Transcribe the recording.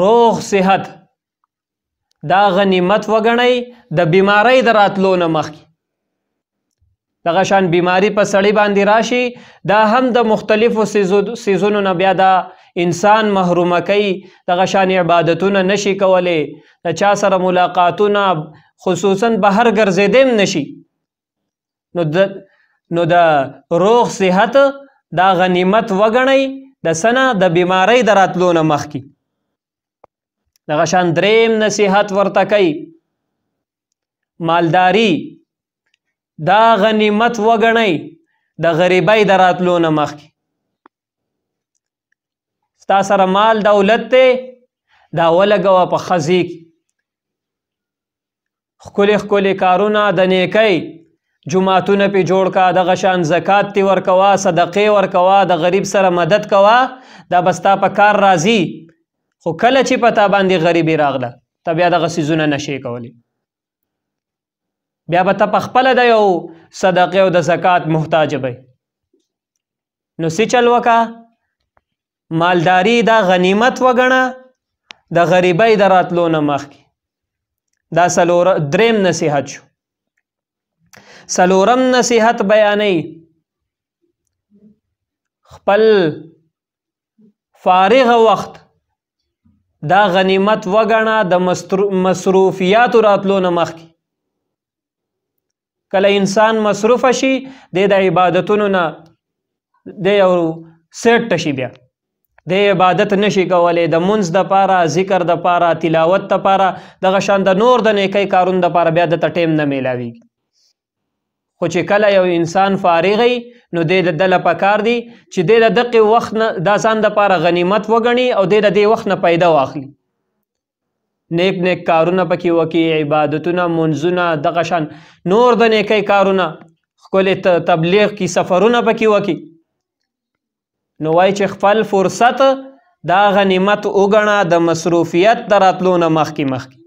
روغ صحت دا غنیمت وګڼئ د بیماری د راتلو نه مخکې دغه شان بیماری په سړی باندې راشي دا هم د مختلفو سیزونو نه بیا دا انسان محرومه کوي دغه شان عبادتونه نشي کولی د چا سره ملاقاتونه خصوصا بهر ګرځېدم نشي نو د نو د روغ صحت دا غنیمت وګڼئ د سنه د بیماری د راتلو نه مخکې دغه شان دریم نصیحت ورته کوي مالداری دا غنیمت وګڼئ د غریبۍ د راتلو نه مخکې ستا سره مال دولت دی دا ولګوه په ښځې کې ښکلې ښکلې کارونه د نیکۍ جماعتونه پې جوړ کا دغه شان زکات تی ورکوه صدقې ورکوه د غریب سره مدد کوه دا بستا په کار راځي خو کله چې پتا باندې غریبي راغله ته بیا دغه سیزونه نشي کولی بیا به ته په خپل د یو صدقه او د زکات محتاج به نو سی چل وکا مالداری دا غنیمت وګڼه د غریبۍ د راتلو نه مخکې دا سلور دریم نصیحت شو سلورم نصیحت بیانې خپل فارغ وخت دا غنیمت وګڼه د مصروفیاتو راتلو نه مخکې کله انسان مصروف شي د د عبادتونو نه د یو سیټ شي بیا د عبادت نشي کولای د منځ د پاره ذکر د پاره تلاوت د پاره دغه شان د نور د نیکی کارون د پاره بیا د ټیم نه میلاویږي خو چې کله یو انسان فارغی نو د د له پکار دی چې د د دقه وخت نه دا ځان د پاره غنیمت وګڼي او د د دې وخت نه پیدا واخلي نیک نیک کارونه پکې وکي عبادتونه منځونه دغه شان نور د نیکی کارونه خپل تبلیغ کی سفرونه پکې وکي نو وای چې خپل فرصت دا غنیمت وګڼه د مصروفیت دراتلو نه مخکې مخکې